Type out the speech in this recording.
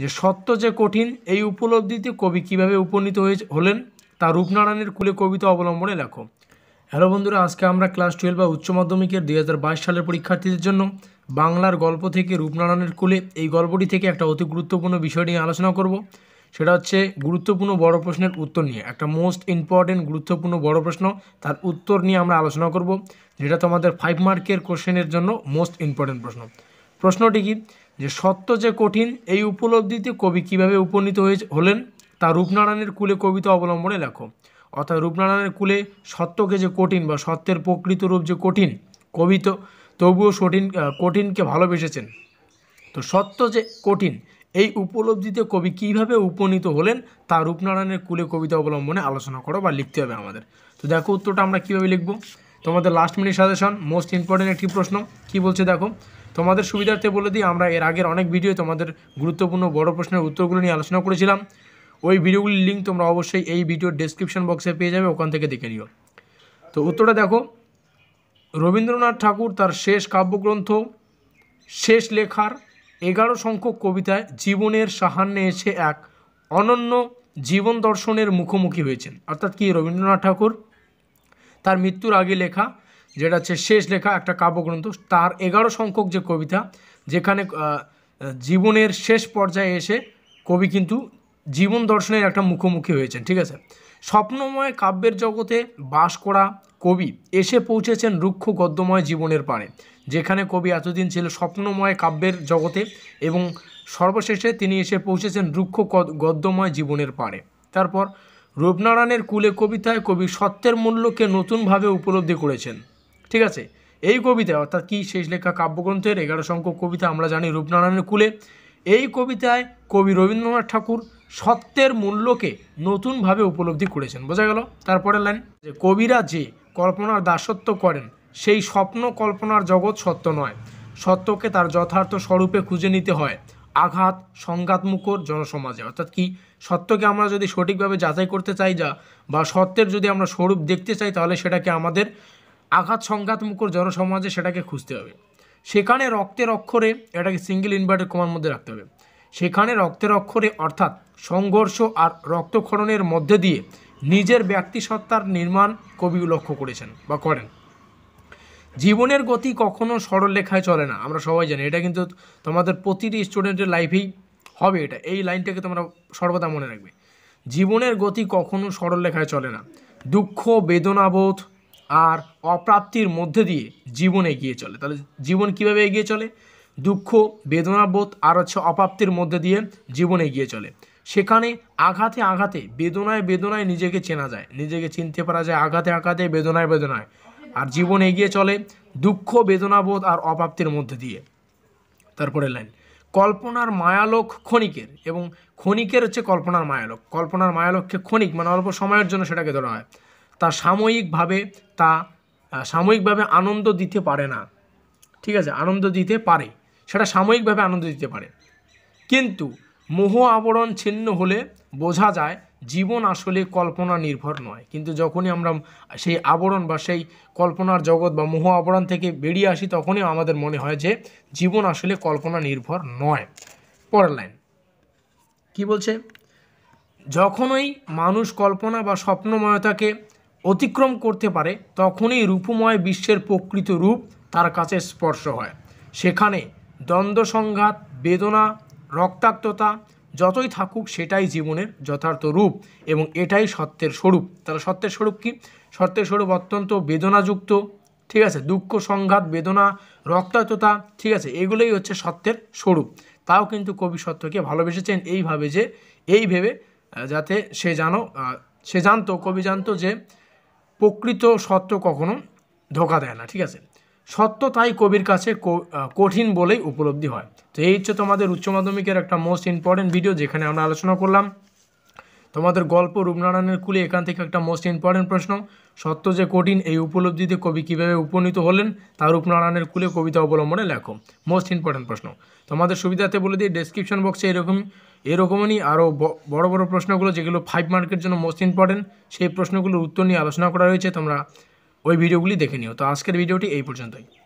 যে সত্য যে কঠিন এই উপলব্ধিতে কবি কিভাবে উপনীত হয়ে হলেন তা রূপনারায়ণের কুলে কবিতা অবলম্বনে লেখো হ্যালো বন্ধুরা আজকে আমরা ক্লাস টুয়েলভ বা উচ্চ মাধ্যমিকের দুই সালের পরীক্ষার্থীদের জন্য বাংলার গল্প থেকে রূপনারায়ণের কুলে এই গল্পটি থেকে একটা অতি গুরুত্বপূর্ণ বিষয় নিয়ে আলোচনা করব সেটা হচ্ছে গুরুত্বপূর্ণ বড় প্রশ্নের উত্তর নিয়ে একটা মোস্ট ইম্পর্টেন্ট গুরুত্বপূর্ণ বড় প্রশ্ন তার উত্তর নিয়ে আমরা আলোচনা করব যেটা তোমাদের ফাইভ মার্কের কোশ্চেনের জন্য মোস্ট ইম্পর্টেন্ট প্রশ্ন প্রশ্নটি কি যে সত্য যে কঠিন এই উপলব্ধিতে কবি কিভাবে উপনীত হয়ে হলেন তা রূপনারায়ণের কুলে কবিতা অবলম্বনে লেখো অর্থাৎ রূপনারায়ণের কুলে সত্যকে যে কঠিন বা সত্যের প্রকৃত রূপ যে কঠিন কবি তো তবুও সঠিন কঠিনকে ভালোবেসেছেন তো সত্য যে কঠিন এই উপলব্ধিতে কবি কিভাবে উপনীত হলেন তা রূপনারায়ণের কুলে কবিতা অবলম্বনে আলোচনা করো বা লিখতে হবে আমাদের তো দেখো উত্তরটা আমরা কীভাবে লিখব তোমাদের last minute suggestion most important একটি প্রশ্ন কি বলছে দেখো তোমাদের সুবিধার্থে বলে দিই আমরা এর আগের অনেক ভিডিও তোমাদের গুরুত্বপূর্ণ বড় প্রশ্নের উত্তরগুলো নিয়ে আলোচনা করেছিলাম ওই ভিডিওগুলির লিঙ্ক তোমরা অবশ্যই এই ভিডিওর ডিসক্রিপশন বক্সে পেয়ে যাবে ওখান থেকে দেখে নিও তো উত্তরটা দেখো রবীন্দ্রনাথ ঠাকুর তার শেষ কাব্যগ্রন্থ শেষ লেখার এগারো সংখ্যক কবিতায় জীবনের সাহান্যে এসে এক অনন্য জীবন দর্শনের মুখোমুখি হয়েছেন অর্থাৎ কি রবীন্দ্রনাথ ঠাকুর তার মৃত্যুর আগে লেখা যেটা হচ্ছে শেষ লেখা একটা কাব্যগ্রন্থ তার এগারো সংখ্যক যে কবিতা যেখানে জীবনের শেষ পর্যায়ে এসে কবি কিন্তু জীবন দর্শনের একটা মুখোমুখি হয়েছেন ঠিক আছে স্বপ্নময় কাব্যের জগতে বাস করা কবি এসে পৌঁছেছেন রুক্ষ গদ্যময় জীবনের পারে যেখানে কবি এতদিন ছিল স্বপ্নময় কাব্যের জগতে এবং সর্বশেষে তিনি এসে পৌঁছেছেন রুক্ষ গদ্যময় জীবনের পারে তারপর রূপনারায়ণের কুলে কবিতায় কবি সত্যের মূল্যকে নতুনভাবে উপলব্ধি করেছেন ঠিক আছে এই কবিতা অর্থাৎ কি শেষ লেখা কাব্যগ্রন্থের এগারো সংখ্যক কবিতা আমরা জানি রূপনারায়ণের কুলে এই কবিতায় কবি রবীন্দ্রনাথ ঠাকুর সত্যের মূল্যকে নতুনভাবে উপলব্ধি করেছেন বোঝা গেল তারপরে লাইন যে কবিরা যে কল্পনার দাসত্ব করেন সেই স্বপ্ন কল্পনার জগৎ সত্য নয় সত্যকে তার যথার্থ স্বরূপে খুঁজে নিতে হয় আঘাত সংঘাতমুখর জনসমাজে অর্থাৎ কি সত্যকে আমরা যদি সঠিকভাবে যাচাই করতে চাই যা বা সত্যের যদি আমরা স্বরূপ দেখতে চাই তাহলে সেটাকে আমাদের আঘাত সংঘাত মুখর জনসমাজে সেটাকে খুঁজতে হবে সেখানে রক্তের অক্ষরে এটাকে সিঙ্গেল ইনভার্টার কমার মধ্যে রাখতে হবে সেখানে রক্তের অক্ষরে অর্থাৎ সংঘর্ষ আর রক্তক্ষরণের মধ্যে দিয়ে নিজের ব্যক্তিসত্তার নির্মাণ কবি লক্ষ্য করেছেন বা করেন জীবনের গতি কখনো লেখায় চলে না আমরা সবাই জানি এটা কিন্তু তোমাদের প্রতিটি স্টুডেন্টের লাইফেই হবে এটা এই লাইনটাকে তোমরা সর্বদা মনে রাখবে জীবনের গতি কখনো সরল লেখায় চলে না দুঃখ বেদনাবোধ আর অপ্রাপ্তির মধ্যে দিয়ে জীবন এগিয়ে চলে তাহলে জীবন কিভাবে এগিয়ে চলে দুঃখ বেদনাবোধ আর হচ্ছে অপ্রাপ্তির মধ্যে দিয়ে জীবন এগিয়ে চলে সেখানে আঘাতে আঘাতে বেদনায় বেদনায় নিজেকে চেনা যায় নিজেকে চিনতে পারা যায় আঘাতে আঘাতে বেদনায় বেদনায় আর জীবন এগিয়ে চলে দুঃখ বেদনাবোধ আর অপ্রাপ্তির মধ্যে দিয়ে তারপরে লাইন কল্পনার মায়ালোক ক্ষণিকের এবং ক্ষণিকের হচ্ছে কল্পনার মায়ালোক কল্পনার মায়ালোককে ক্ষণিক মানে অল্প সময়ের জন্য সেটাকে ধরা হয় তা সাময়িকভাবে তা সাময়িকভাবে আনন্দ দিতে পারে না ঠিক আছে আনন্দ দিতে পারে সেটা সাময়িকভাবে আনন্দ দিতে পারে কিন্তু মোহ আবরণ ছিন্ন হলে বোঝা যায় জীবন আসলে কল্পনা নির্ভর নয় কিন্তু যখনই আমরা সেই আবরণ বা সেই কল্পনার জগৎ বা মোহ আবরণ থেকে বেরিয়ে আসি তখনই আমাদের মনে হয় যে জীবন আসলে কল্পনা নির্ভর নয় পরের লাইন কী বলছে যখনই মানুষ কল্পনা বা স্বপ্নময়তাকে অতিক্রম করতে পারে তখনই রূপময় বিশ্বের প্রকৃত রূপ তার কাছে স্পর্শ হয় সেখানে দ্বন্দ্ব সংঘাত বেদনা রক্তাক্ততা যতই থাকুক সেটাই জীবনের যথার্থ রূপ এবং এটাই সত্যের স্বরূপ তাহলে সত্যের স্বরূপ কি সত্যের স্বরূপ অত্যন্ত বেদনাযুক্ত ঠিক আছে দুঃখ সংঘাত বেদনা রক্তাক্ততা ঠিক আছে এগুলোই হচ্ছে সত্যের স্বরূপ তাও কিন্তু কবি সত্যকে ভালোবেসেছেন এইভাবে যে এই ভেবে যাতে সে জানো সে জানতো কবি জানতো যে প্রকৃত সত্য কখনো ধোকা দেয় না ঠিক আছে সত্য তাই কবির কাছে কঠিন বলেই উপলব্ধি হয় তো এই হচ্ছে তোমাদের উচ্চ মাধ্যমিকের একটা মোস্ট ইম্পর্টেন্ট ভিডিও যেখানে আমরা আলোচনা করলাম তোমাদের গল্প রূপনারায়ণের কুলে এখান থেকে একটা মোস্ট ইম্পর্টেন্ট প্রশ্ন সত্য যে কঠিন এই উপলব্ধিতে কবি কীভাবে উপনীত হলেন তা রূপনারায়ণের কুলে কবিতা অবলম্বনে লেখো মোস্ট ইম্পর্টেন্ট প্রশ্ন তোমাদের সুবিধাতে বলে দিই ডেসক্রিপশন বক্সে এরকম এরকমই আরও বড় বড় প্রশ্নগুলো যেগুলো ফাইভ মার্কের জন্য মোস্ট ইম্পর্টেন্ট সেই প্রশ্নগুলোর উত্তর নিয়ে আলোচনা করা রয়েছে তোমরা ওই ভিডিওগুলি দেখে নিও তো আজকের ভিডিওটি এই পর্যন্তই